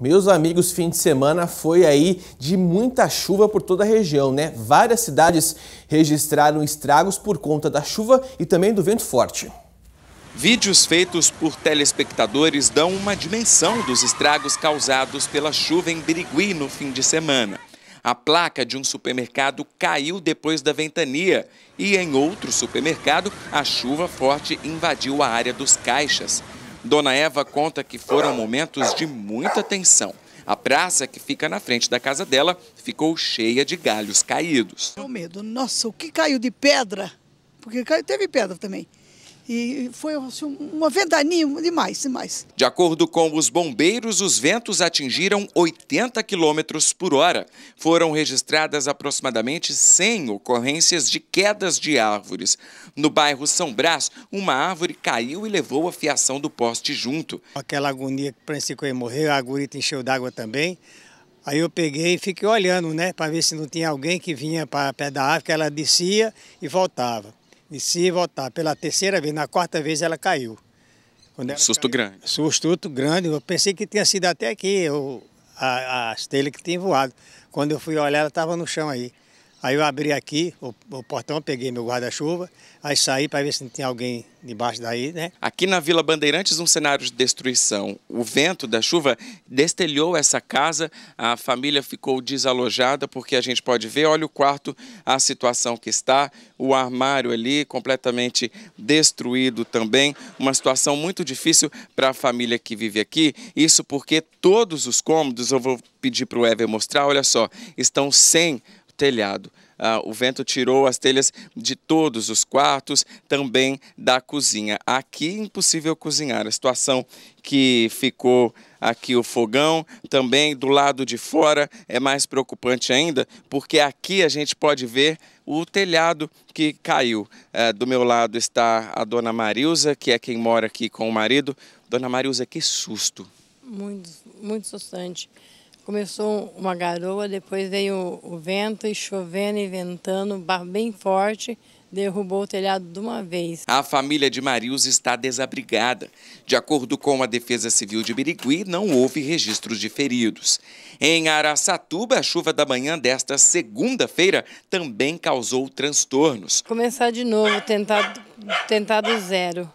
Meus amigos, fim de semana foi aí de muita chuva por toda a região, né? Várias cidades registraram estragos por conta da chuva e também do vento forte. Vídeos feitos por telespectadores dão uma dimensão dos estragos causados pela chuva em Birigui no fim de semana. A placa de um supermercado caiu depois da ventania e em outro supermercado a chuva forte invadiu a área dos caixas. Dona Eva conta que foram momentos de muita tensão. A praça que fica na frente da casa dela ficou cheia de galhos caídos. O medo, nossa, o que caiu de pedra? Porque caiu, teve pedra também. E foi assim, uma ventania demais, demais. De acordo com os bombeiros, os ventos atingiram 80 km por hora. Foram registradas aproximadamente 100 ocorrências de quedas de árvores. No bairro São Brás, uma árvore caiu e levou a fiação do poste junto. Aquela agonia que pensei que eu ia morrer, a agulhita encheu d'água também. Aí eu peguei e fiquei olhando, né, para ver se não tinha alguém que vinha para pé da árvore, que ela descia e voltava. E se voltar pela terceira vez, na quarta vez ela caiu. Ela susto caiu, grande. Susto grande. Eu pensei que tinha sido até aqui o a, as telhas que tinham voado. Quando eu fui olhar, ela estava no chão aí. Aí eu abri aqui o, o portão, peguei meu guarda-chuva, aí saí para ver se não tinha alguém debaixo daí, né? Aqui na Vila Bandeirantes, um cenário de destruição. O vento da chuva destelhou essa casa, a família ficou desalojada, porque a gente pode ver, olha o quarto, a situação que está, o armário ali completamente destruído também, uma situação muito difícil para a família que vive aqui, isso porque todos os cômodos, eu vou pedir para o Ever mostrar, olha só, estão sem telhado. Ah, o vento tirou as telhas de todos os quartos, também da cozinha. Aqui impossível cozinhar. A situação que ficou aqui o fogão, também do lado de fora é mais preocupante ainda, porque aqui a gente pode ver o telhado que caiu. É, do meu lado está a dona Marilza, que é quem mora aqui com o marido. Dona Marilza, que susto! Muito, muito sustante. Começou uma garoa, depois veio o vento e chovendo e ventando, barro bem forte, derrubou o telhado de uma vez. A família de Marius está desabrigada. De acordo com a Defesa Civil de Birigui, não houve registros de feridos. Em Araçatuba, a chuva da manhã desta segunda-feira também causou transtornos. Começar de novo, tentar, tentar do zero.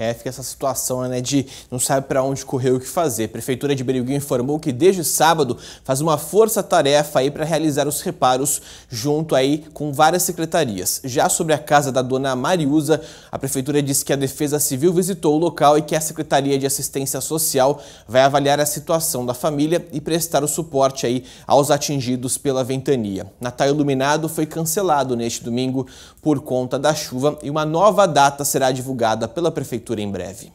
É, fica essa situação né, de não sabe para onde correr o que fazer. A Prefeitura de Beriguinho informou que desde sábado faz uma força-tarefa aí para realizar os reparos junto aí com várias secretarias. Já sobre a casa da dona Mariusa, a Prefeitura disse que a Defesa Civil visitou o local e que a Secretaria de Assistência Social vai avaliar a situação da família e prestar o suporte aí aos atingidos pela ventania. Natal Iluminado foi cancelado neste domingo por conta da chuva e uma nova data será divulgada pela Prefeitura leitura em breve.